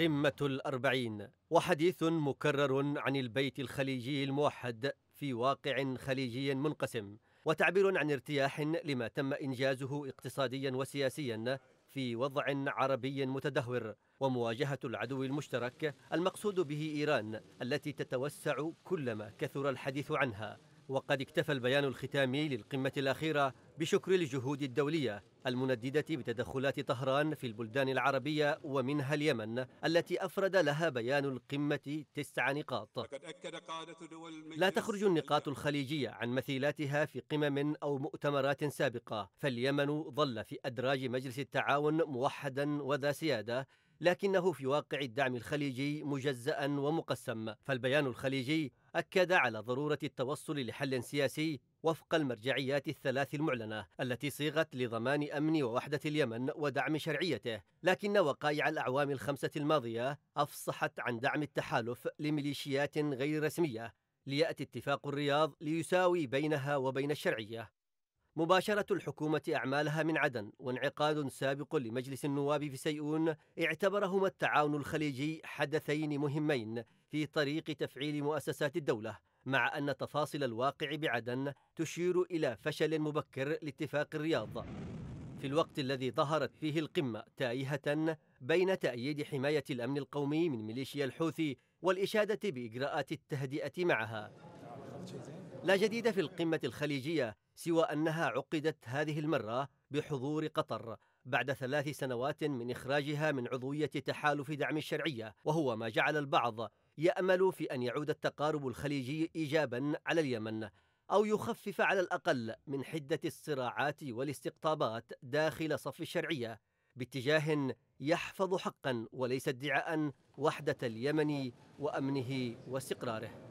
قمة الأربعين وحديث مكرر عن البيت الخليجي الموحد في واقع خليجي منقسم وتعبير عن ارتياح لما تم إنجازه اقتصاديا وسياسيا في وضع عربي متدهور ومواجهة العدو المشترك المقصود به إيران التي تتوسع كلما كثر الحديث عنها وقد اكتفى البيان الختامي للقمة الأخيرة بشكر الجهود الدولية المنددة بتدخلات طهران في البلدان العربية ومنها اليمن التي أفرد لها بيان القمة تسع نقاط لا تخرج النقاط الخليجية عن مثيلاتها في قمم أو مؤتمرات سابقة فاليمن ظل في أدراج مجلس التعاون موحدا وذا سيادة لكنه في واقع الدعم الخليجي مجزأ ومقسم فالبيان الخليجي أكد على ضرورة التوصل لحل سياسي وفق المرجعيات الثلاث المعلنة التي صيغت لضمان أمن ووحدة اليمن ودعم شرعيته لكن وقائع الأعوام الخمسة الماضية أفصحت عن دعم التحالف لميليشيات غير رسمية ليأتي اتفاق الرياض ليساوي بينها وبين الشرعية مباشرة الحكومة أعمالها من عدن وانعقاد سابق لمجلس النواب في سيئون اعتبرهما التعاون الخليجي حدثين مهمين في طريق تفعيل مؤسسات الدولة مع أن تفاصيل الواقع بعدن تشير إلى فشل مبكر لاتفاق الرياض في الوقت الذي ظهرت فيه القمة تائهة بين تأييد حماية الأمن القومي من ميليشيا الحوثي والإشادة بإجراءات التهدئة معها لا جديد في القمة الخليجية سوى أنها عقدت هذه المرة بحضور قطر بعد ثلاث سنوات من إخراجها من عضوية تحالف دعم الشرعية وهو ما جعل البعض يأمل في أن يعود التقارب الخليجي إيجابا على اليمن أو يخفف على الأقل من حدة الصراعات والاستقطابات داخل صف الشرعية باتجاه يحفظ حقا وليس ادعاء وحدة اليمن وأمنه واستقراره